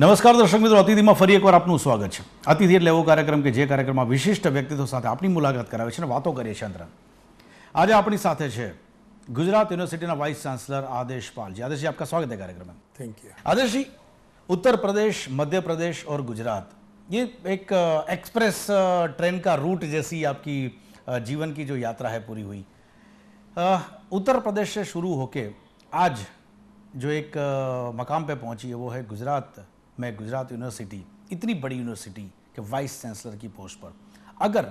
नमस्कार दर्शक मित्रों अतिथि मा फरी एक बार आपनो स्वागत छे अतिथि એટલે એવો કાર્યક્રમ કે જે કાર્યક્રમમાં વિશિષ્ટ વ્યક્તિઓ સાથે આપની મુલાકાત કરાવે છે અને વાતો કરે છે અંતર આજે આપની સાથે છે ગુજરાત યુનિવર્સિટીના વાઇસ ચانسલર આદેશ પાલજી આદેશજી આપકા સ્વાગત છે કાર્યક્રમમાં થેન્ક યુ આદેશજી ઉત્તર પ્રદેશ મધ્યપ્રદેશ ઓર ગુજરાત યે એક એક્સપ્રેસ ટ્રેન કા રૂટ જેસી આપકી જીવન કી જો યાત્રા હે પૂરી હુઈ ઉત્તર પ્રદેશ સે શુરુ હોકે આજ જો એક મકામ પે પહોંચી હે વો હે ગુજરાત मैं गुजरात यूनिवर्सिटी इतनी बड़ी यूनिवर्सिटी के वाइस चांसलर की पोस्ट पर अगर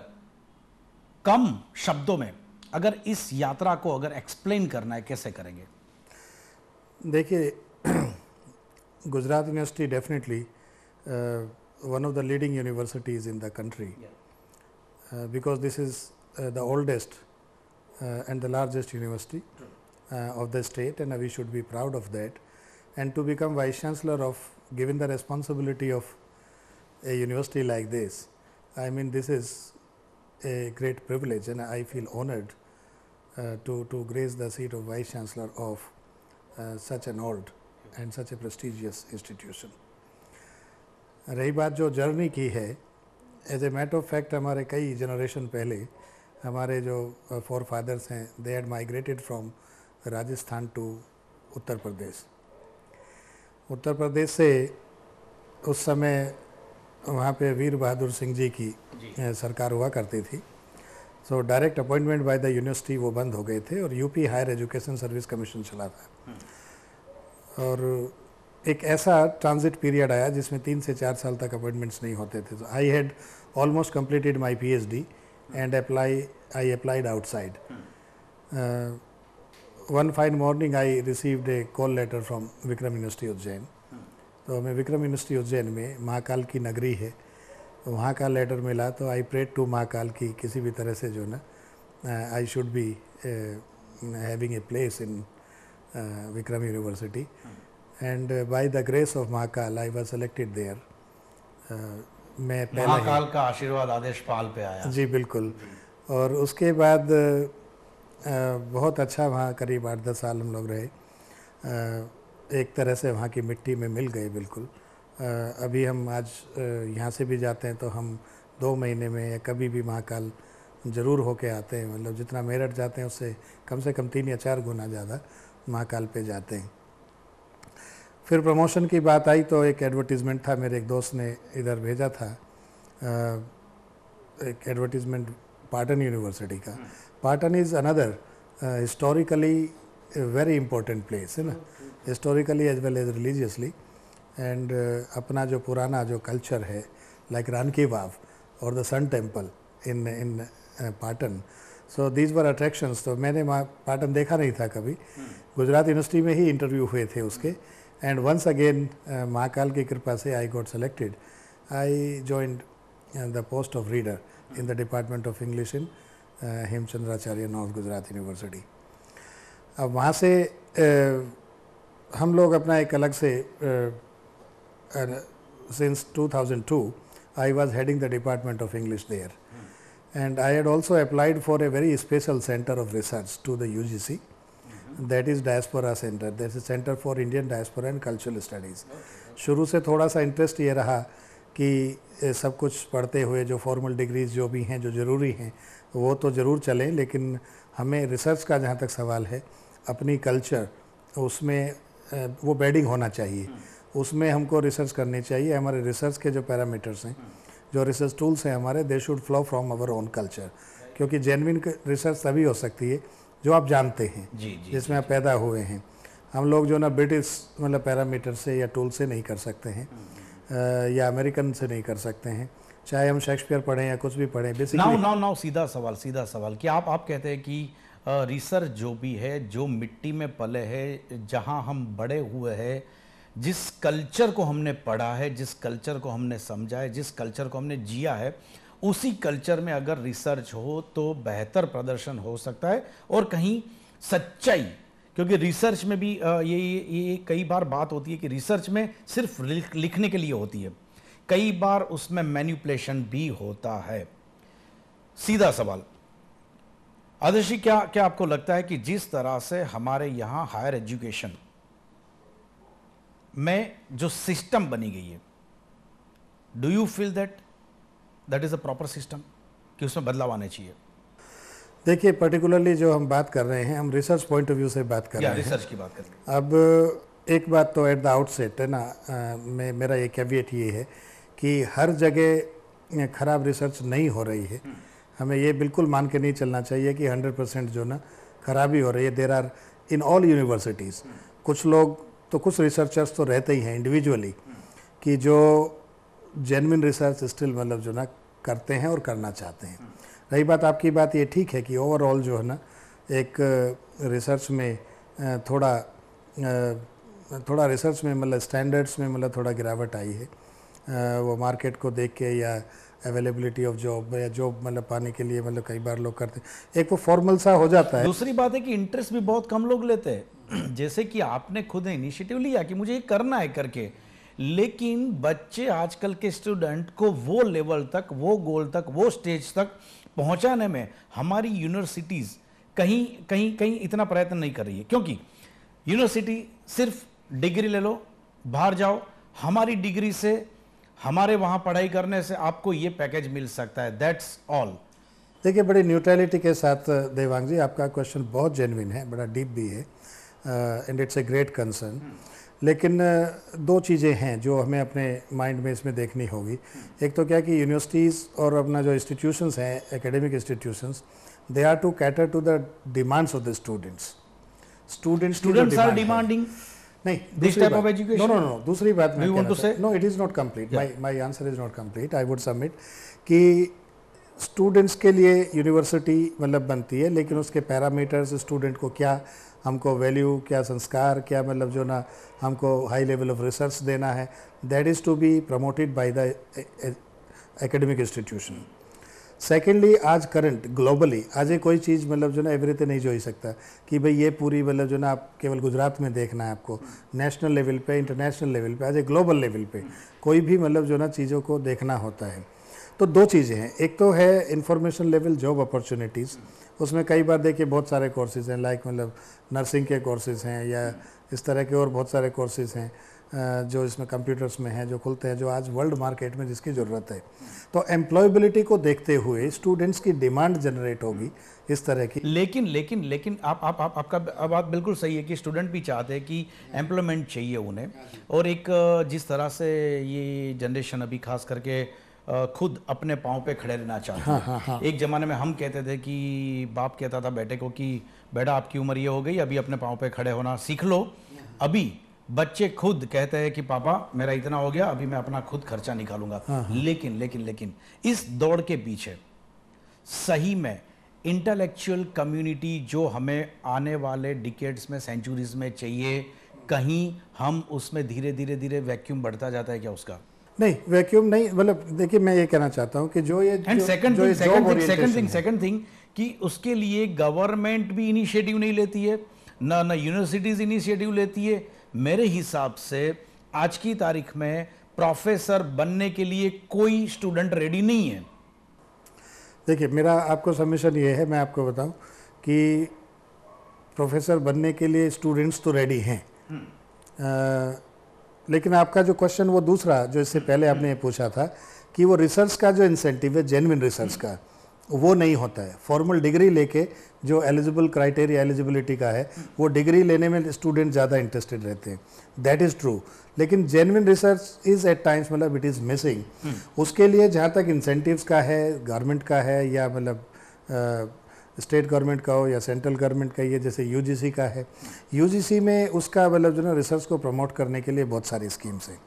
कम शब्दों में अगर इस यात्रा को अगर एक्सप्लेन करना है कैसे करेंगे देखिए Gujarat university definitely one of the leading universities in the country because this is the oldest and the largest university of the state and we should be proud of that and to become vice chancellor of given the responsibility of a university like this, I mean, this is a great privilege, and I feel honored uh, to, to grace the seat of Vice Chancellor of uh, such an old and such a prestigious institution. रही बात जो journey की है as a matter of fact हमारे कई generation पहले हमारे जो फोर uh, फादर्स हैं they had migrated from Rajasthan to Uttar Pradesh Uttar Pradesh से उस समय वहाँ पे वीर बहादुर सिंह जी की जी। सरकार हुआ करती थी so direct appointment by the university वो बंद हो गए थे और UP higher education service commission चला था हम्म। और एक ऐसा ट्रांजिट पीरियड आया जिसमें तीन से चार साल तक अपॉइंटमेंट्स नहीं होते थे I had almost completed my P H D and apply I applied outside one fine morning I received a call letter from Vikram university Ujjain तो मैं विक्रम यूनिवर्सिटी उज्जैन में महाकाल की नगरी है तो वहाँ का लेटर मिला तो आई प्रेड टू महाकाल की किसी भी तरह से जो ना I should be having a place in Vikram university and by the grace of Mahakal I was selected there मैं पहला महाकाल का आशीर्वाद आदेश पाल पे आया जी बिल्कुल और उसके बाद बहुत अच्छा वहाँ करीब आठ दस साल हम लोग रहे एक तरह से वहाँ की मिट्टी में मिल गए बिल्कुल अभी हम आज यहाँ से भी जाते हैं तो हम दो महीने में या कभी भी महाकाल ज़रूर होके आते हैं मतलब जितना मेरठ जाते हैं उससे कम से कम तीन या चार गुना ज़्यादा महाकाल पे जाते हैं फिर प्रमोशन की बात आई तो एक एडवर्टीज़मेंट था मेरे एक दोस्त ने इधर भेजा था एक एडवर्टीज़मेंट पाटन यूनिवर्सिटी का हम्म। Patan is another uh, historically a very important place है ना historically as well as religiously and uh, अपना जो पुराना जो culture है like Ranki Vav or the Sun Temple in in uh, Patan so these were attractions तो मैंने वहाँ पाटन देखा नहीं था कभी गुजरात यूनिवर्सिटी में ही इंटरव्यू हुए थे उसके एंड वंस अगेन महाकाल की कृपा से I got selected I joined the post of reader in the department of English in Hemchandracharya north Gujarat university अब वहाँ से हम लोग अपना एक अलग से since 2002 I was heading the department of English there and I had also applied for a very special centre of research to the UGC that is diaspora centre that is centre for Indian diaspora and cultural studies शुरू से थोड़ा सा interest ये रहा कि सब कुछ पढ़ते हुए जो फॉर्मल डिग्रीज जो भी हैं जो ज़रूरी हैं वो तो ज़रूर चलें लेकिन हमें रिसर्च का जहाँ तक सवाल है अपनी कल्चर उसमें वो बेडिंग होना चाहिए हम्म। उसमें हमको रिसर्च करनी चाहिए हमारे रिसर्च के जो पैरामीटर्स हैं हम्म। जो रिसर्च टूल्स हैं हमारे they should flow from our own culture क्योंकि जेनविन रिसर्च तभी हो सकती है जो आप जानते हैं जिसमें आप पैदा हुए हैं हम लोग जो ना ब्रिटिश मतलब पैरामीटर से या टूल से नहीं कर सकते हैं हम्म। या अमेरिकन से नहीं कर सकते हैं चाहे हम शेक्सपियर पढ़ें या कुछ भी पढ़ें बेसिकली नाउ नाउ नाउ सीधा सवाल सीधा सवाल कि आप आप कहते हैं कि रिसर्च जो भी है जो मिट्टी में पले है जहाँ हम बड़े हुए हैं जिस कल्चर को हमने पढ़ा है जिस कल्चर को हमने समझा है जिस कल्चर को हमने जिया है उसी कल्चर में अगर रिसर्च हो तो बेहतर प्रदर्शन हो सकता है और कहीं सच्चाई क्योंकि रिसर्च में भी ये, ये कई बार बात होती है कि रिसर्च में सिर्फ लिखने के लिए होती है कई बार उसमें मैन्यूपलेशन भी होता है सीधा सवाल आदर्शी क्या क्या आपको लगता है कि जिस तरह से हमारे यहां हायर एजुकेशन में जो सिस्टम बनी गई है do you feel that that is a proper system कि उसमें बदलाव आने चाहिए देखिए पर्टिकुलरली जो हम बात कर रहे हैं हम रिसर्च पॉइंट ऑफ व्यू से बात कर रहे हैं रिसर्च की बात कर रहे हैं अब एक बात तो एट द आउटसेट है ना मैं मेरा ये कैवियट ये है कि हर जगह खराब रिसर्च नहीं हो रही है हमें ये बिल्कुल मान के नहीं चलना चाहिए कि 100 परसेंट जो ना खराबी हो रही है there are in all universities कुछ लोग तो कुछ रिसर्चर्स तो रहते ही हैं इंडिविजुअली कि जो जेनविन रिसर्च स्टिल मतलब जो ना करते हैं और करना चाहते हैं रही बात आपकी बात ये ठीक है कि ओवरऑल जो है ना एक रिसर्च में थोड़ा थोड़ा रिसर्च में मतलब स्टैंडर्ड्स में मतलब थोड़ा गिरावट आई है वो मार्केट को देख के या अवेलेबिलिटी ऑफ जॉब या जॉब मतलब पाने के लिए मतलब कई बार लोग करते हैं एक वो फॉर्मल सा हो जाता है दूसरी बात है कि इंटरेस्ट भी बहुत कम लोग लेते हैं जैसे कि आपने खुद इनिशिएटिव लिया कि मुझे ये करना है करके लेकिन बच्चे आजकल के स्टूडेंट को वो लेवल तक वो गोल तक वो स्टेज तक पहुंचाने में हमारी यूनिवर्सिटीज़ कहीं कहीं कहीं इतना प्रयत्न नहीं कर रही है क्योंकि यूनिवर्सिटी सिर्फ डिग्री ले लो बाहर जाओ हमारी डिग्री से हमारे वहाँ पढ़ाई करने से आपको ये पैकेज मिल सकता है दैट्स ऑल देखिए बड़ी न्यूट्रलिटी के साथ देवांग जी आपका क्वेश्चन बहुत जेनविन है बड़ा डीप भी है and it's a great concern लेकिन uh, दो चीज़ें हैं जो हमें अपने माइंड में इसमें देखनी होगी एक तो क्या कि यूनिवर्सिटीज़ और अपना जो इंस्टीट्यूशंस हैं academic institutions they are to cater to the demands of the students students students are demanding नहीं दूसरी बात कि स्टूडेंट्स के लिए यूनिवर्सिटी मतलब बनती है लेकिन उसके पैरामीटर्स स्टूडेंट को क्या हमको वैल्यू क्या संस्कार क्या मतलब जो ना हमको हाई लेवल ऑफ रिसर्च देना है that is to be promoted by the academic institution secondly आज करंट ग्लोबली आज ये कोई चीज़ मतलब जो ना एवरीथिंग नहीं जो ही सकता कि भाई ये पूरी मतलब जो ना आप केवल गुजरात में देखना है आपको नेशनल लेवल पे इंटरनेशनल लेवल पे आज ए ग्लोबल लेवल पे कोई भी मतलब जो ना चीज़ों को देखना होता है तो दो चीज़ें हैं एक तो है इंफॉर्मेशन लेवल जॉब अपॉर्चुनिटीज़ उसमें कई बार देखिए बहुत सारे कोर्सेज़ हैं लाइक मतलब नर्सिंग के कोर्सेज़ हैं या इस तरह के और बहुत सारे कोर्सेज़ हैं जो इसमें कंप्यूटर्स में हैं जो खुलते हैं जो आज वर्ल्ड मार्केट में जिसकी ज़रूरत है तो एम्प्लॉयबिलिटी को देखते हुए स्टूडेंट्स की डिमांड जनरेट होगी इस तरह की लेकिन लेकिन लेकिन आप आप आप आपका अब आप बिल्कुल सही है कि स्टूडेंट भी चाहते हैं कि एम्प्लॉयमेंट चाहिए उन्हें और एक जिस तरह से ये जनरेशन अभी खास करके खुद अपने पाँव पे खड़े रहना चाहते हैं हाँ, हाँ, हाँ। एक ज़माने में हम कहते थे कि बाप कहता था बेटे को कि बेटा आपकी उम्र ये हो गई अभी अपने पाँव पे खड़े होना सीख लो अभी बच्चे खुद कहते हैं कि पापा मेरा इतना हो गया अभी मैं अपना खुद खर्चा निकालूंगा हाँ।, हाँ। लेकिन लेकिन लेकिन इस दौड़ के पीछे सही में इंटेलेक्चुअल कम्युनिटी जो हमें आने वाले डिकेट्स में सेंचुरीज में चाहिए कहीं हम उसमें धीरे धीरे धीरे वैक्यूम बढ़ता जाता है क्या उसका नहीं वैक्यूम नहीं मतलब देखिए मैं ये कहना चाहता हूँ कि जो ये second second thing second thing कि उसके लिए गवर्नमेंट भी इनिशिएटिव नहीं लेती है ना ना यूनिवर्सिटीज इनिशिएटिव लेती है मेरे हिसाब से आज की तारीख में प्रोफेसर बनने के लिए कोई स्टूडेंट रेडी नहीं है देखिए मेरा आपको सबमिशन ये है मैं आपको बताऊं कि प्रोफेसर बनने के लिए स्टूडेंट्स तो रेडी हैं हम्म। लेकिन आपका जो क्वेश्चन वो दूसरा जो इससे पहले आपने पूछा था कि वो रिसर्च का जो इंसेंटिव है जेनविन रिसर्च का वो नहीं होता है फॉर्मल डिग्री लेके जो एलिजिबल क्राइटेरिया एलिजिबिलिटी का है वो डिग्री लेने में स्टूडेंट ज़्यादा इंटरेस्टेड रहते हैं दैट इज़ ट्रू लेकिन genuine research is at times मतलब इट इज़ मिसिंग उसके लिए जहाँ तक इंसेंटिव्स का है गवर्नमेंट का है या मतलब स्टेट गवर्नमेंट का हो या सेंट्रल गवर्नमेंट का ये जैसे यू का है यू में उसका मतलब जो ना रिसर्च को प्रमोट करने के लिए बहुत सारी स्कीम्स हैं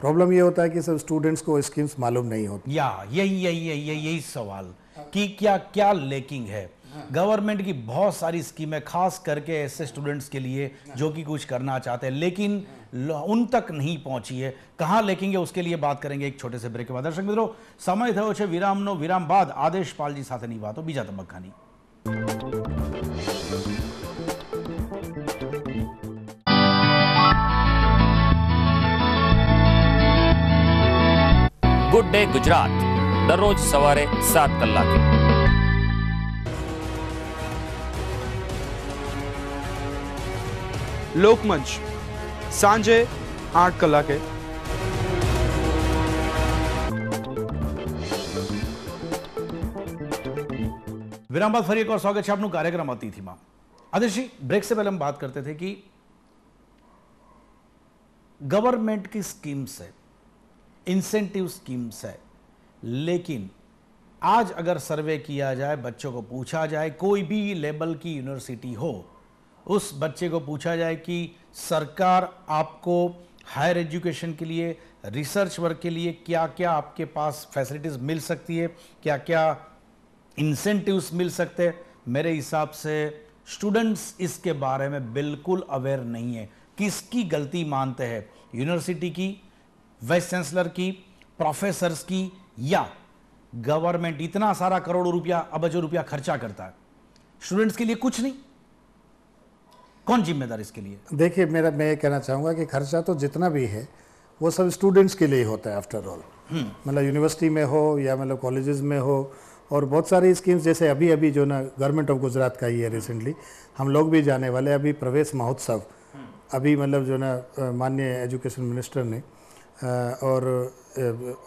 प्रॉब्लम हम्म। ये होता है कि सब स्टूडेंट्स को स्कीम्स मालूम नहीं होती या यही यही यही यही सवाल कि क्या क्या लेकिंग है गवर्नमेंट की बहुत सारी स्कीमें खास करके ऐसे स्टूडेंट्स के लिए जो कि कुछ करना चाहते हैं लेकिन उन तक नहीं पहुंची है कहां लेकिन उसके लिए बात करेंगे एक छोटे से ब्रेक के बाद दर्शक मित्रों समय દર્શક विराम विराम बाद आदेश पाल जी साथ नहीं बात हो बीजा બીજા તબક્કાની गुड डे गुजरात दररोज સવારે सात कलाके लोकमंच सांजे आठ कलाके विराम बाद फरी एक और स्वागत है आपको कार्यक्रम मां आदेश जी ब्रेक से पहले हम बात करते थे कि गवर्नमेंट की स्कीम्स है इंसेंटिव स्कीम्स है लेकिन आज अगर सर्वे किया जाए बच्चों को पूछा जाए कोई भी लेवल की यूनिवर्सिटी हो उस बच्चे को पूछा जाए कि सरकार आपको हायर एजुकेशन के लिए रिसर्च वर्क के लिए क्या क्या आपके पास फैसिलिटीज़ मिल सकती है क्या क्या इंसेंटिव्स मिल सकते हैं मेरे हिसाब से स्टूडेंट्स इसके बारे में बिल्कुल अवेयर नहीं है किसकी गलती मानते हैं यूनिवर्सिटी की वाइस चांसलर की प्रोफेसर्स की या गवर्नमेंट इतना सारा करोड़ों रुपया अबजों रुपया खर्चा करता है स्टूडेंट्स के लिए कुछ नहीं कौन जिम्मेदार इसके लिए देखिए मेरा मैं ये कहना चाहूँगा कि खर्चा तो जितना भी है वो सब स्टूडेंट्स के लिए होता है आफ्टर हम्म। ऑल मतलब यूनिवर्सिटी में हो या मतलब कॉलेजेस में हो और बहुत सारी स्कीम्स जैसे अभी अभी जो ना गवर्नमेंट ऑफ गुजरात का ही है रिसेंटली हम लोग भी जाने वाले अभी प्रवेश महोत्सव हम्म। अभी मतलब जो ना माननीय एजुकेशन मिनिस्टर ने और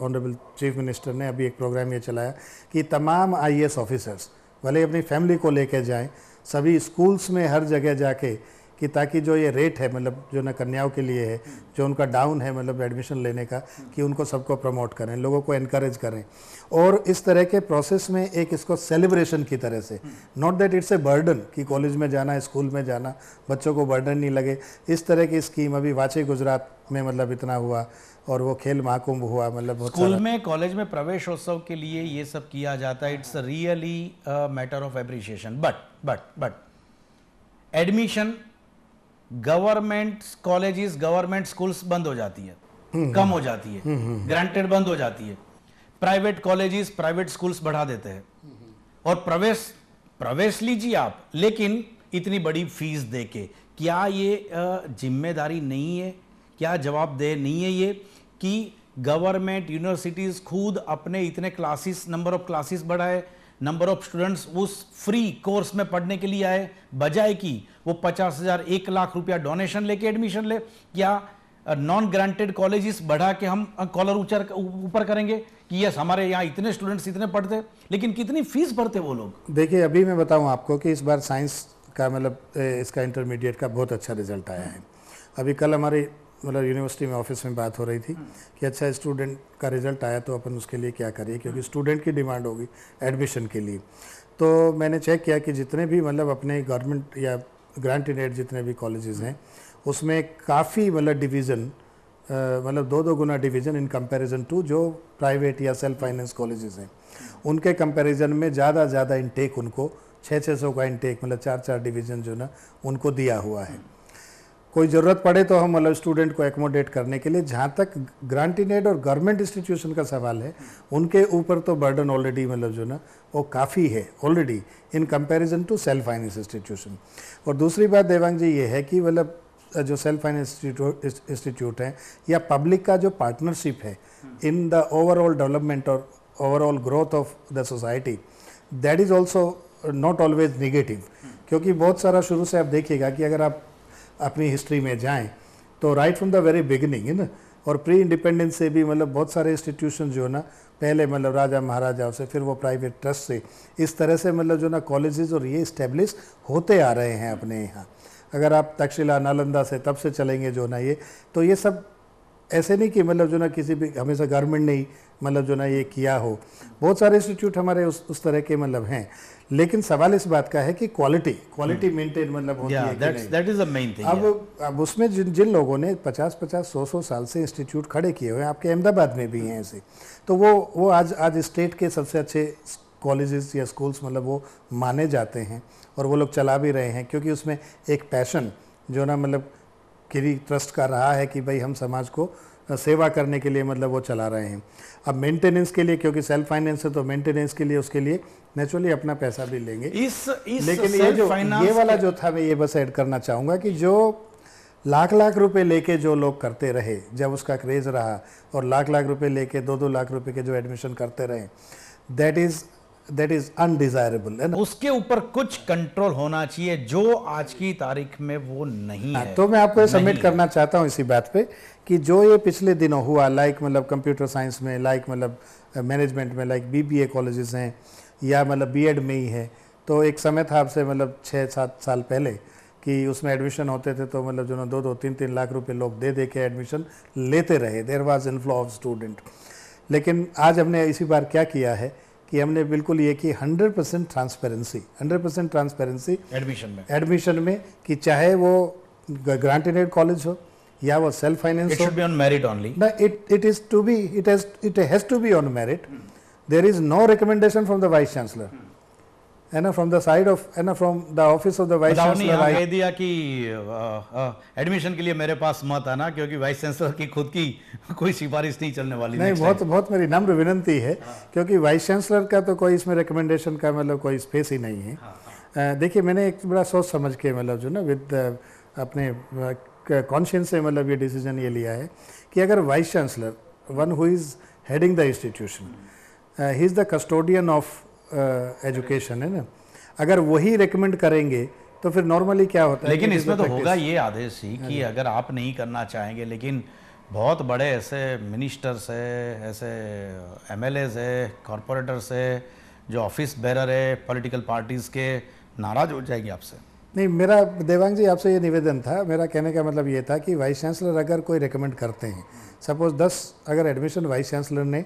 ऑनरेबल चीफ मिनिस्टर ने अभी एक प्रोग्राम ये चलाया कि तमाम आईएएस ऑफिसर्स भले अपनी फैमिली को लेकर जाएं सभी स्कूल्स में हर जगह जाके कि ताकि जो ये रेट है मतलब जो ना कन्याओं के लिए है जो उनका डाउन है मतलब एडमिशन लेने का कि उनको सबको प्रमोट करें लोगों को इनक्रेज करें और इस तरह के प्रोसेस में एक इसको सेलिब्रेशन की तरह से not that it's a burden कि कॉलेज में जाना स्कूल में जाना बच्चों को बर्डन नहीं लगे इस तरह की स्कीम अभी वाचे गुजरात में मतलब इतना हुआ और वो खेल महाकुंभ हुआ मतलब स्कूल में कॉलेज में प्रवेश उत्सव के लिए ये सब किया जाता है it's really matter of appreciation but but but admission government colleges government schools बंद हो जाती है हम्म, कम हम्म, हो जाती है ग्रांटेड हम्म, बंद हो जाती है प्राइवेट कॉलेजेस प्राइवेट स्कूल्स बढ़ा देते हैं और प्रवेश प्रवेश लीजिए आप लेकिन इतनी बड़ी फीस दे के क्या ये जिम्मेदारी नहीं है क्या जवाबदेह नहीं है ये कि गवर्नमेंट यूनिवर्सिटीज़ खुद अपने इतने क्लासेस नंबर ऑफ क्लासेस बढ़ाए नंबर ऑफ स्टूडेंट्स उस फ्री कोर्स में पढ़ने के लिए आए बजाय कि वो पचास हज़ार एक लाख रुपया डोनेशन लेके एडमिशन ले क्या नॉन ग्रांटेड कॉलेजेस बढ़ा के हम कॉलर ऊंचा ऊपर करेंगे कि यस हमारे यहाँ इतने स्टूडेंट्स इतने पढ़ते लेकिन कितनी फीस भरते वो लोग देखिए अभी मैं बताऊँ आपको कि इस बार साइंस का मतलब इसका इंटरमीडिएट का बहुत अच्छा रिजल्ट आया है अभी कल हमारे मतलब यूनिवर्सिटी में ऑफिस में बात हो रही थी कि अच्छा स्टूडेंट का रिजल्ट आया तो अपन उसके लिए क्या करें क्योंकि स्टूडेंट की डिमांड होगी एडमिशन के लिए तो मैंने चेक किया कि जितने भी मतलब अपने गवर्नमेंट या ग्रांट एड जितने भी कॉलेजेस हैं उसमें काफ़ी मतलब डिवीज़न मतलब दो दो गुना डिवीज़न इन कंपैरिजन टू जो प्राइवेट या सेल्फ फाइनेंस कॉलेजेस हैं उनके कंपैरिजन में ज़्यादा ज़्यादा इनटेक उनको छः छः सौ का इनटेक मतलब चार चार डिवीज़न जो ना उनको दिया हुआ है कोई ज़रूरत पड़े तो हम मतलब स्टूडेंट को एकोमोडेट करने के लिए जहाँ तक ग्रांटिंग एड और गवर्नमेंट इंस्टीट्यूशन का सवाल है उनके ऊपर तो बर्डन ऑलरेडी मतलब जो ना वो काफ़ी है already in comparison to self finance institution और दूसरी बात देवांग जी ये है कि मतलब जो सेल्फ फाइनेंस इंस्टीट्यूट हैं या पब्लिक का जो पार्टनरशिप है इन द ओवरऑल डेवलपमेंट और overall growth of the society that is also not always negative क्योंकि बहुत सारा शुरू से आप देखिएगा कि अगर आप अपनी हिस्ट्री में जाएँ तो right from the very beginning है ना और प्री इंडिपेंडेंस से भी मतलब बहुत सारे इंस्टीट्यूशन जो है ना पहले मतलब राजा महाराजाओं से फिर वो प्राइवेट ट्रस्ट से इस तरह से मतलब जो ना कॉलेजेस और ये इस्टेब्लिश होते आ रहे हैं अपने यहाँ अगर आप तक्षशिला नालंदा से तब से चलेंगे जो ना ये तो ये सब ऐसे नहीं कि मतलब जो ना किसी भी हमेशा गवर्नमेंट ने ही मतलब जो ना ये किया हो बहुत सारे इंस्टीट्यूट हमारे उस उस तरह के मतलब हैं लेकिन सवाल इस बात का है कि क्वालिटी क्वालिटी मेंटेन मतलब होती yeah, है कि इज द मेन थिंग अब अब उसमें जिन जिन लोगों ने पचास पचास सौ सौ साल से इंस्टीट्यूट खड़े किए हुए हैं आपके अहमदाबाद में भी हैं ऐसे तो वो वो आज आज स्टेट के सबसे अच्छे कॉलेजेस या स्कूल्स मतलब वो माने जाते हैं और वो लोग चला भी रहे हैं क्योंकि उसमें एक पैशन जो ना मतलब किरी ट्रस्ट का रहा है कि भाई हम समाज को सेवा करने के लिए मतलब वो चला रहे हैं अब मेंटेनेंस के लिए क्योंकि सेल्फ फाइनेंस है तो मेंटेनेंस के लिए उसके लिए नेचुरली अपना पैसा भी लेंगे इस, इस लेकिन ये जो ये वाला जो था मैं ये बस ऐड करना चाहूँगा कि जो लाख लाख रुपए लेके जो लोग करते रहे जब उसका क्रेज़ रहा और लाख लाख रुपए लेके दो दो लाख रुपए के जो एडमिशन करते रहे that is that is undesirable है ना उसके ऊपर कुछ कंट्रोल होना चाहिए जो आज की तारीख में वो नहीं हाँ, है तो मैं आपको सबमिट करना चाहता हूँ इसी बात पे कि जो ये पिछले दिनों हुआ लाइक मतलब कंप्यूटर साइंस में लाइक मतलब मैनेजमेंट में like B B A colleges हैं या मतलब बी एड में ही है तो एक समय था आपसे मतलब छः सात साल पहले कि उसमें एडमिशन होते थे तो मतलब जो ना दो दो तीन तीन लाख रुपए लोग दे दे के एडमिशन लेते रहे there was inflow of student लेकिन आज हमने इसी बार क्या किया है कि हमने बिल्कुल ये कि 100 percent transparency 100 percent transparency admission में एडमिशन में कि चाहे वो ग्रांटेड कॉलेज हो या वो सेल्फ फाइनेंस हो be on merit only it it is to be it has it has to be on merit there is no recommendation from the vice chancellor है ना फ्रॉम द साइड ऑफ है ना from the office of the vice chancellor कह दिया कि admission के लिए मेरे पास मत आना क्योंकि वाइस चांसलर की खुद की कोई सिफारिश नहीं चलने वाली नहीं बहुत बहुत मेरी नम्र विनंती है हाँ। क्योंकि वाइस चांसलर का तो कोई इसमें रिकमेंडेशन का मतलब कोई स्पेस ही नहीं है हाँ, हाँ। देखिए मैंने एक बड़ा सोच समझ के मतलब जो ना विद अपने कॉन्शियंस से मतलब ये डिसीजन ये लिया है कि अगर vice chancellor one who is heading the institution he is the custodian of education है ना अगर वही रिकमेंड करेंगे तो फिर नॉर्मली क्या होता है लेकिन इसमें तो होगा ये आदेश ही कि हाँ अगर आप नहीं करना चाहेंगे लेकिन बहुत बड़े ऐसे मिनिस्टर्स है ऐसे एम एल एज है कॉरपोरेटर्स है जो ऑफिस बैरर है पॉलिटिकल पार्टीज़ के नाराज हो जाएंगे आपसे नहीं मेरा देवांग जी आपसे ये निवेदन था मेरा कहने का मतलब ये था कि वाइस चांसलर अगर कोई रिकमेंड करते हैं सपोज़ दस अगर एडमिशन वाइस चांसलर ने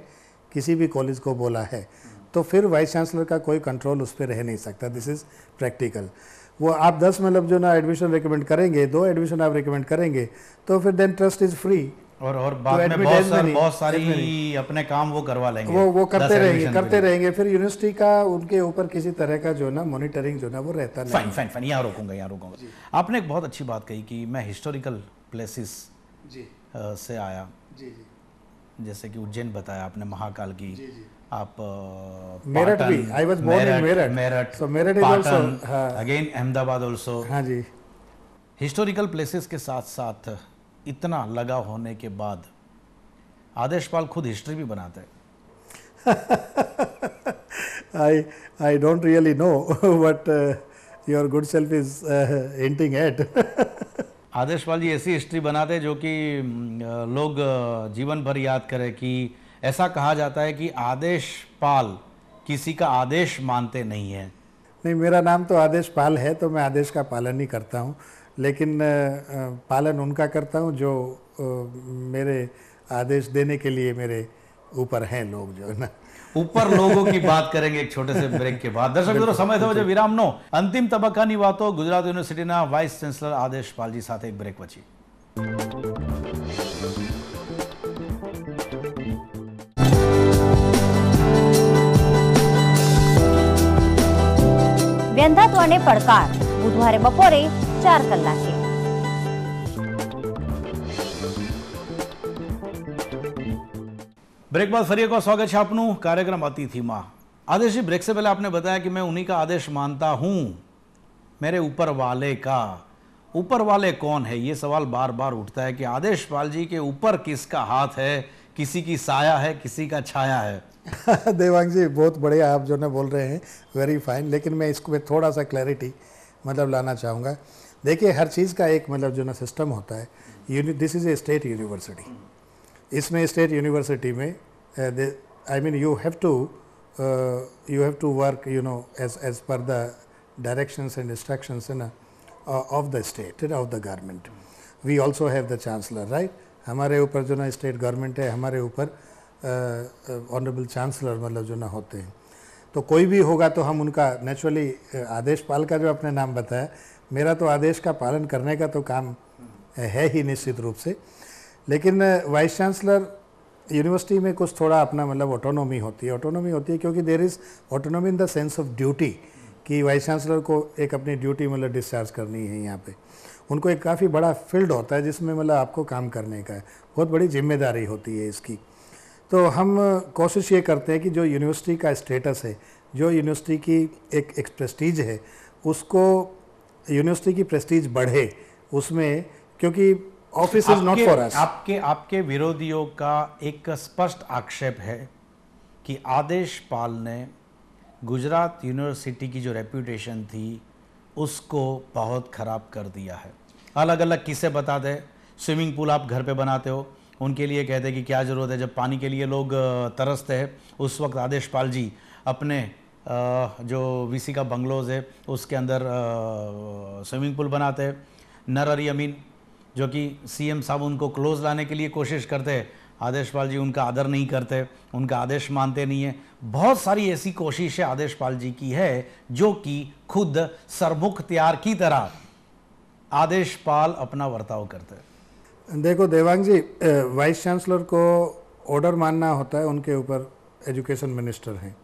किसी भी कॉलेज को बोला है तो फिर वाइस चांसलर का कोई कंट्रोल उस पर रह नहीं सकता दिस इज़ प्रैक्टिकल वो आप दस मतलब जो ना एडमिशन रिकमेंड करेंगे दो एडमिशन आप रिकमेंड करेंगे तो फिर देन ट्रस्ट इज फ्री और और बाद तो में बहुत सारी, बहुत सारी अपने काम वो करवा लेंगे वो वो करते रहेंगे करते रहेंगे फिर यूनिवर्सिटी का उनके ऊपर किसी तरह का जो ना मॉनिटरिंग जो ना वो रहता नहीं फाइन फाइन फाइन यहाँ रोकूंगा यहाँ रोकूंगा आपने एक बहुत अच्छी बात कही कि मैं हिस्टोरिकल प्लेसिस से आया जैसे कि उज्जैन बताया आपने महाकाल की आप मेरठ भी I was born in Meerut Meerut so Meerut is also again Ahmedabad also हां जी हिस्टोरिकल प्लेसेस के साथ साथ इतना लगाव होने के बाद आदेशपाल खुद हिस्ट्री भी बनाते हैं I I don't really know what your good self is hinting at Adeshpal ji ऐसी हिस्ट्री बनाते हैं जो कि लोग जीवन भर याद करें कि ऐसा कहा जाता है कि आदेश पाल किसी का आदेश मानते नहीं है नहीं मेरा नाम तो आदेश पाल है तो मैं आदेश का पालन ही करता हूँ लेकिन पालन उनका करता हूँ जो मेरे आदेश देने के लिए मेरे ऊपर हैं लोग जो है ना ऊपर लोगों की बात करेंगे एक छोटे से ब्रेक के बाद समय विराम नो अंतिम तबक्का છે बात हो गुजरात यूनिवर्सिटी ना वाइस चांसलर आदेश पाल जी साथ एक ब्रेक પછી ने पड़कार बुधवार बपोरे चार कलाके ब्रेक बाद फरी एक बार स्वागत है છે कार्यक्रम अतिथि અતિથિમાં आदेश जी ब्रेक से पहले आपने बताया कि मैं उन्हीं का आदेश मानता हूँ मेरे ऊपर वाले का ऊपर वाले कौन है ये सवाल बार बार उठता है कि आदेश पाल जी के ऊपर किसका हाथ है किसी की साया है किसी का छाया है देवांग जी बहुत बढ़िया आप जो ना बोल रहे हैं वेरी फाइन लेकिन मैं इसको में थोड़ा सा क्लैरिटी मतलब लाना चाहूँगा देखिए हर चीज़ का एक मतलब जो ना सिस्टम होता है this is a state university इसमें स्टेट यूनिवर्सिटी में I mean you have to you have to work you know as as per the directions and instruction in a, uh, of the state and of the government. We also have हमारे ऊपर जो ना state government है हमारे ऊपर honourable chancellor मतलब जो ना होते हैं तो कोई भी होगा तो हम उनका नेचुरली आदेश पाल का जो आपने नाम बताया मेरा तो आदेश का पालन करने का तो काम है ही निश्चित रूप से लेकिन वाइस चांसलर यूनिवर्सिटी में कुछ थोड़ा अपना मतलब ऑटोनॉमी होती है ऑटोनॉमी होती है क्योंकि there is autonomy in the sense of duty कि वाइस चांसलर को एक अपनी ड्यूटी मतलब डिस्चार्ज करनी है यहाँ पे उनको एक काफ़ी बड़ा फील्ड होता है जिसमें मतलब आपको काम करने का है बहुत बड़ी जिम्मेदारी होती है इसकी तो हम कोशिश ये करते हैं कि जो यूनिवर्सिटी का स्टेटस है जो यूनिवर्सिटी की एक एक प्रेस्टीज है उसको यूनिवर्सिटी की प्रेस्टीज बढ़े उसमें क्योंकि office is not for us आपके आपके विरोधियों का एक स्पष्ट आक्षेप है कि आदेश पाल ने गुजरात यूनिवर्सिटी की जो रेपूटेशन थी उसको बहुत ख़राब कर दिया है अलग अलग किस्से बता दें स्विमिंग पूल आप घर पे बनाते हो उनके लिए कहते हैं कि क्या ज़रूरत है जब पानी के लिए लोग तरसते हैं उस वक्त आदेश पाल जी अपने जो वीसी का बंगलोज़ है उसके अंदर स्विमिंग पूल बनाते हैं नर अमीन जो कि सीएम साहब उनको क्लोज लाने के लिए कोशिश करते हैं आदेश पाल जी उनका आदर नहीं करते उनका आदेश मानते नहीं है बहुत सारी ऐसी कोशिशें आदेश पाल जी की है जो कि खुद सरमुख त्यार की तरह आदेश पाल अपना वर्ताव करते हैं देखो देवांग जी वाइस चांसलर को ऑर्डर मानना होता है उनके ऊपर एजुकेशन मिनिस्टर हैं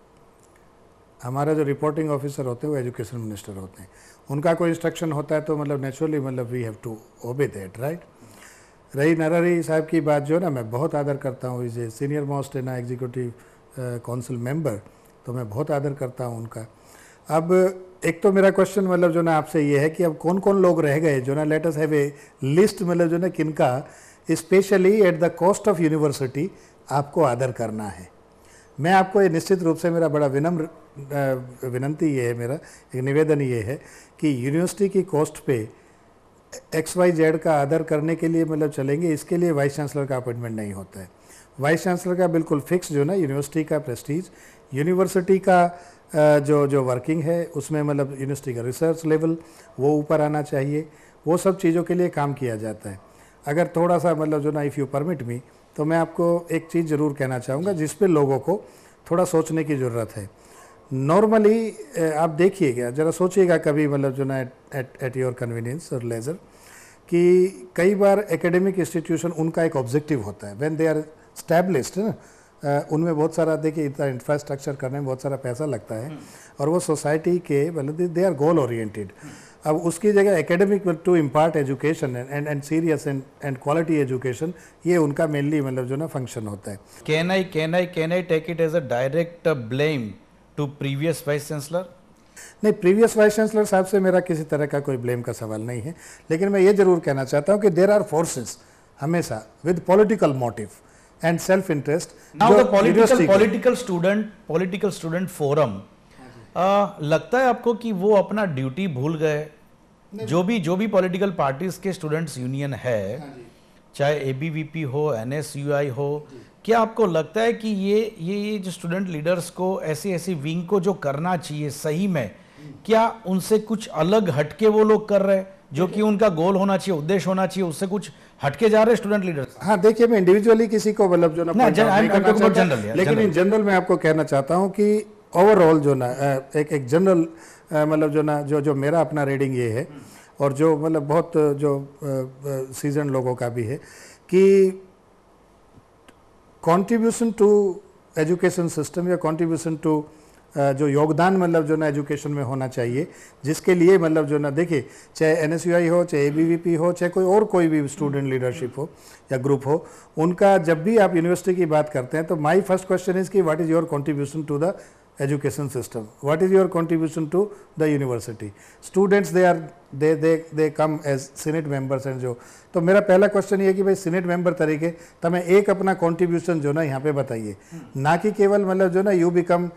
हमारा जो रिपोर्टिंग ऑफिसर होते हैं वो एजुकेशन मिनिस्टर होते हैं उनका कोई इंस्ट्रक्शन होता है तो मतलब नेचुरली मतलब we have to obey that right रही नरारी साहब की बात जो है ना मैं बहुत आदर करता हूँ इज ए सीनियर मोस्ट है ना एग्जीक्यूटिव काउंसिल मेंबर तो मैं बहुत आदर करता हूँ उनका अब एक तो मेरा क्वेश्चन मतलब जो ना आपसे ये है कि अब कौन कौन लोग रह गए जो ना let us have a list मतलब जो ना किनका specially at the cost of university आपको आदर करना है मैं आपको ये निश्चित रूप से मेरा बड़ा विनम्र विनंती ये है मेरा एक निवेदन ये है कि यूनिवर्सिटी की कॉस्ट पे एक्स वाई जेड का आदर करने के लिए मतलब चलेंगे इसके लिए वाइस चांसलर का अपॉइंटमेंट नहीं होता है वाइस चांसलर का बिल्कुल फिक्स जो ना यूनिवर्सिटी का प्रेस्टीज यूनिवर्सिटी का जो जो वर्किंग है उसमें मतलब यूनिवर्सिटी का रिसर्च लेवल वो ऊपर आना चाहिए वो सब चीज़ों के लिए काम किया जाता है अगर थोड़ा सा मतलब जो ना इफ़ यू परमिट मी तो मैं आपको एक चीज़ ज़रूर कहना चाहूँगा जिस पे लोगों को थोड़ा सोचने की ज़रूरत है नॉर्मली आप देखिएगा ज़रा सोचिएगा कभी मतलब जो ना एट एट योर कन्वीनियंस और लेज़र कि कई बार एकेडमिक इंस्टीट्यूशन उनका एक ऑब्जेक्टिव होता है वेन दे आर ना उनमें बहुत सारा देखिए इतना इंफ्रास्ट्रक्चर करने में बहुत सारा पैसा लगता है और वो सोसाइटी के मतलब दे आर गोल ओरिएंटेड अब उसकी जगह academic to impart education and and serious and and quality education ये उनका मेनली मतलब जो ना फंक्शन होता है can I can I can I take it as a direct blame to previous vice chancellor नहीं प्रीवियस वाइस चांसलर साहब से मेरा किसी तरह का कोई ब्लेम का सवाल नहीं है लेकिन मैं ये जरूर कहना चाहता हूँ कि देर आर फोर्सेस हमेशा with political motive and self-interest. Now the political political student political student forum हाँ uh, लगता है आपको कि वो अपना ड्यूटी भूल गए जो भी जो भी पॉलिटिकल पार्टीज के स्टूडेंट्स यूनियन है हाँ चाहे एबीवीपी हो एनएसयूआई हो क्या आपको लगता है कि ये ये ये जो स्टूडेंट लीडर्स को ऐसे ऐसे विंग को जो करना चाहिए सही में हम्म। क्या उनसे कुछ अलग हटके वो लोग कर रहे हैं जो कि उनका गोल होना चाहिए उद्देश्य होना चाहिए उससे कुछ हटके जा रहे स्टूडेंट लीडर हाँ देखिए मैं इंडिविजुअली किसी को मतलब जो ना जनरल लेकिन इन जनरल मैं आपको कहना चाहता हूँ कि ओवरऑल जो ना एक एक जनरल मतलब जो ना जो जो मेरा अपना रीडिंग ये है और जो मतलब बहुत जो सीजन लोगों का भी है कि कॉन्ट्रीब्यूशन टू एजुकेशन सिस्टम या कॉन्ट्रीब्यूशन टू जो योगदान मतलब जो ना एजुकेशन में होना चाहिए जिसके लिए मतलब जो ना देखिए चाहे एन हो चाहे ए हो चाहे कोई और कोई भी स्टूडेंट लीडरशिप हो या ग्रुप हो उनका जब भी आप यूनिवर्सिटी की बात करते हैं तो माई फर्स्ट क्वेश्चन इज़ कि what is your contribution to the education system what is your contribution to the university students they are they they they come as senate members and जो तो मेरा पहला क्वेश्चन ये कि भाई senate member तरीके तमें तो एक अपना कॉन्ट्रीब्यूशन जो ना यहाँ पे बताइए ना कि केवल मतलब जो ना यू बिकम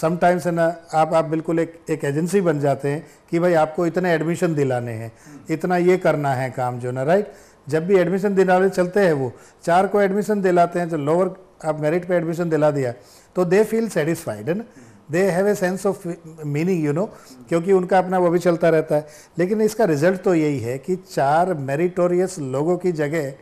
समटाइम्स है ना आप आप बिल्कुल एक एक एजेंसी बन जाते हैं कि भाई आपको इतने एडमिशन दिलाने हैं इतना ये करना है काम जो ना राइट जब भी एडमिशन दिलाने चलते हैं वो चार को एडमिशन दिलाते हैं जो तो लोअर आप मेरिट पे एडमिशन दिला दिया तो दे फील सेटिस्फाइड है ना they have a sense of meaning you know क्योंकि उनका अपना वो भी चलता रहता है लेकिन इसका रिजल्ट तो यही है कि चार मेरिटोरियस लोगों की जगह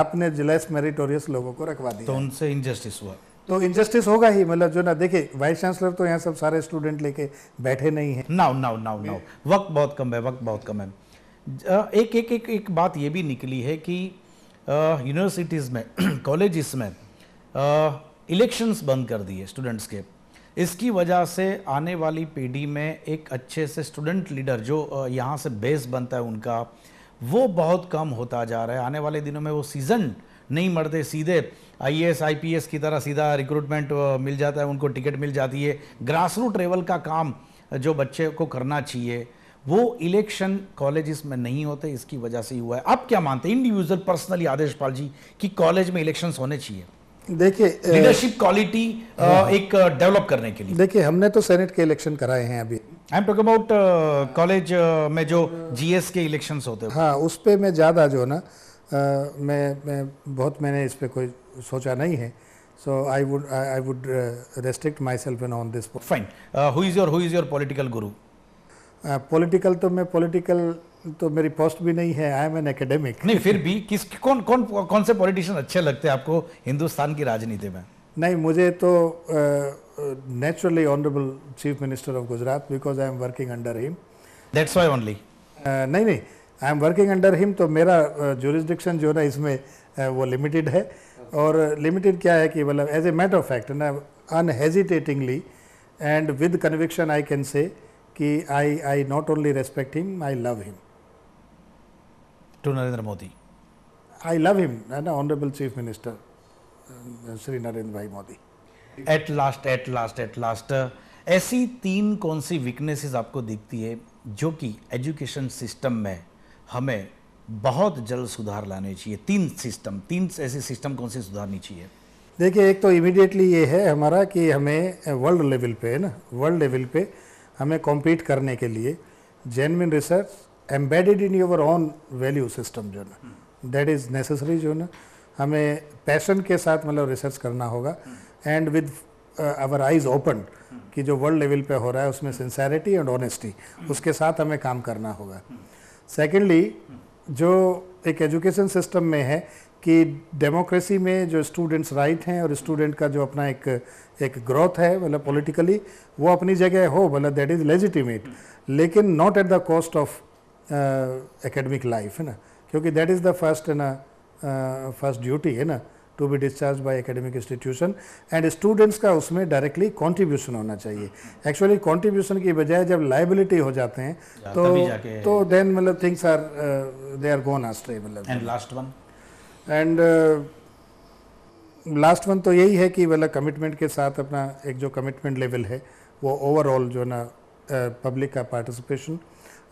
आपने जिलेस मेरिटोरियस लोगों को रखवा दिया तो उनसे इनजस्टिस हुआ तो इनजस्टिस होगा ही मतलब जो ना देखे वाइस चांसलर तो यहाँ सब सारे स्टूडेंट लेके बैठे नहीं है नाउ नाउ नाउ नाउ वक्त बहुत कम है वक्त बहुत कम है एक एक एक एक बात ये भी निकली है कि यूनिवर्सिटीज़ में कॉलेज में इलेक्शंस बंद कर दिए स्टूडेंट्स के इसकी वजह से आने वाली पीढ़ी में एक अच्छे से स्टूडेंट लीडर जो यहाँ से बेस बनता है उनका वो बहुत कम होता जा रहा है आने वाले दिनों में वो सीज़न नहीं मरते सीधे आईएएस आईपीएस की तरह सीधा रिक्रूटमेंट मिल जाता है उनको टिकट मिल जाती है ग्रास रूट लेवल का काम जो बच्चे को करना चाहिए वो इलेक्शन कॉलेज में नहीं होते इसकी वजह से ही हुआ है आप क्या मानते हैं इंडिविजुअल पर्सनली आदेश पाल जी कि कॉलेज में इलेक्शन होने चाहिए देखिए लीडरशिप क्वालिटी हाँ, हाँ। एक डेवलप करने के लिए देखिए हमने तो सेनेट के इलेक्शन कराए हैं अभी I am talk about college में जो जीएस के इलेक्शंस होते हैं हाँ उस पर मैं ज़्यादा जो ना मैं मैं बहुत मैंने इस पर कोई सोचा नहीं है so I would I would restrict myself in on this fine who is your who is your who guru political तो मैं पॉलिटिकल तो मेरी पोस्ट भी नहीं है आई एम एन एकेडमिक नहीं फिर भी किस कौन कौन कौन से पॉलिटिशियन अच्छे लगते हैं आपको हिंदुस्तान की राजनीति में नहीं मुझे तो naturally honourable chief minister of Gujarat because I am working under him that's why only नहीं नहीं I am working under him तो मेरा जोरिस्डिक्शन जो ना इसमें वो लिमिटेड है और लिमिटेड क्या है कि मतलब as a matter of fact ना unhesitatingly and with conviction I can say कि I I not only respect him I love him too Narendra Modi I love him ना honourable chief minister Shri Narendra bhai Modi at last at last at last ऐसी तीन कौन सी weaknesses आपको दिखती है जो कि एजुकेशन सिस्टम में हमें बहुत जल्द सुधार लाने चाहिए तीन सिस्टम तीन ऐसे सिस्टम कौन से सुधारनी चाहिए देखिए एक तो इमिडिएटली ये है हमारा कि हमें वर्ल्ड लेवल पे है ना वर्ल्ड लेवल पे हमें कॉम्पीट करने के लिए genuine research embedded in your own value system जो है ना दैट इज़ नेसेसरी जो है ना हमें पैशन के साथ मतलब रिसर्च करना होगा and with our eyes open कि जो वर्ल्ड लेवल पे हो रहा है उसमें सिंसेरिटी एंड ऑनेस्टी उसके साथ हमें काम करना होगा सेकेंडली जो एक एजुकेशन सिस्टम में है कि डेमोक्रेसी में जो स्टूडेंट्स राइट हैं और स्टूडेंट का जो अपना एक एक ग्रोथ है मतलब पॉलिटिकली वो अपनी जगह हो मतलब दैट इज़ लेजिटिमेट लेकिन not at the cost of academic life है ना क्योंकि दैट इज़ द फर्स्ट है ना फर्स्ट uh, ड्यूटी है ना to be discharge by academic institution and students का उसमें डायरेक्टली कंट्रीब्यूशन होना चाहिए एक्चुअली कंट्रीब्यूशन की बजाय जब लाइबिलिटी हो जाते हैं तो तो देन मतलब things are they are gone astray मतलब and last one and last one तो यही है कि मतलब कमिटमेंट के साथ अपना एक जो कमिटमेंट लेवल है वो ओवरऑल जो ना पब्लिक uh, का पार्टिसिपेशन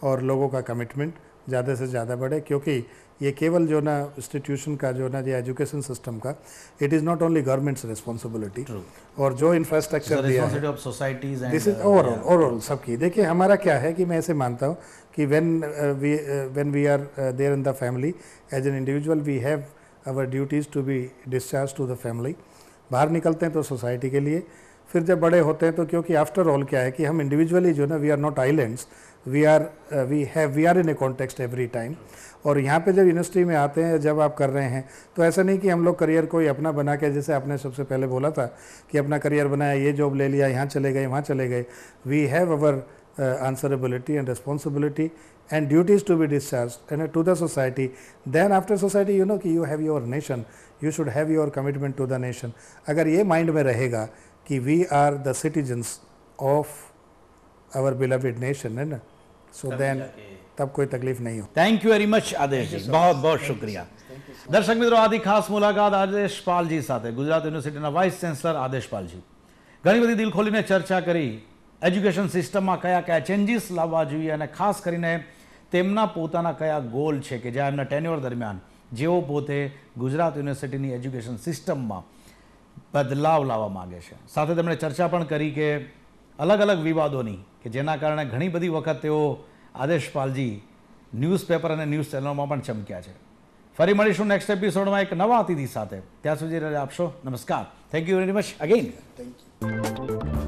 और लोगों का कमिटमेंट ज़्यादा से ज़्यादा बढ़े क्योंकि ये केवल जो ना इंस्टीट्यूशन का जो ना ये एजुकेशन सिस्टम का it is not only government's responsibility और जो इंफ्रास्ट्रक्चर दिया है दिस इज ओवरऑल ओवरऑल सबकी देखिए हमारा क्या है कि मैं ऐसे मानता हूँ कि when we when we are there in the family as an individual we have our duties to be discharge to the family बाहर निकलते हैं तो सोसाइटी के लिए फिर जब बड़े होते हैं तो क्योंकि आफ्टर ऑल क्या है कि हम इंडिविजुअली जो ना we are not islands we are we have we are in a context every time और यहाँ पे जब यूनिवर्सिटी में आते हैं जब आप कर रहे हैं तो ऐसा नहीं कि हम लोग करियर कोई अपना बना के जैसे आपने सबसे पहले बोला था कि अपना करियर बनाया ये जॉब ले लिया यहाँ चले गए वहाँ चले गए we have our answerability and responsibility and duties to be discharge and to the society then after society you know कि you have your nation you should have your commitment to the nation अगर ये mind में रहेगा कि we are the citizens of our beloved nation है ना so then तब कोई तकलीफ नहीं हो थैंक यू वेरी मच આદેશ बहुत बहुत શુક્રિયા દર્શક મિત્રો આદિ ખાસ મુલાકાત આદેશ પાલજી સાથે ગુજરાત યુનિવર્સિટીના વાઇસ ચાન્સલર આદેશ પાલજી ઘણી બધી દિલ ખોલીને ચર્ચા કરી એજ્યુકેશન સિસ્ટમમાં કયા કયા ચેન્જીસ લાવવા જોઈએ અને ખાસ કરીને તેમના પોતાના કયા ગોલ છે કે જ્યાં એમના ટેન્યુઅર દરમિયાન જેઓ પોતે ગુજરાત યુનિવર્સિટીની એજ્યુકેશન સિસ્ટમમાં બદલાવ લાવવા માગે છે સાથે તેમણે ચર્ચા પણ કરી કે અલગ અલગ વિવાદોની કે જેના કારણે ઘણી બધી વખત તેઓ આદેશ આદેશપાલજી ન્યૂઝપેપર અને ન્યૂઝ ચેનલોમાં પણ ચમક્યા છે ફરી મળીશું નેક્સ્ટ એપિસોડમાં એક નવા અતિથિ સાથે ત્યાં સુધી આપશો નમસ્કાર thank you very much again thank you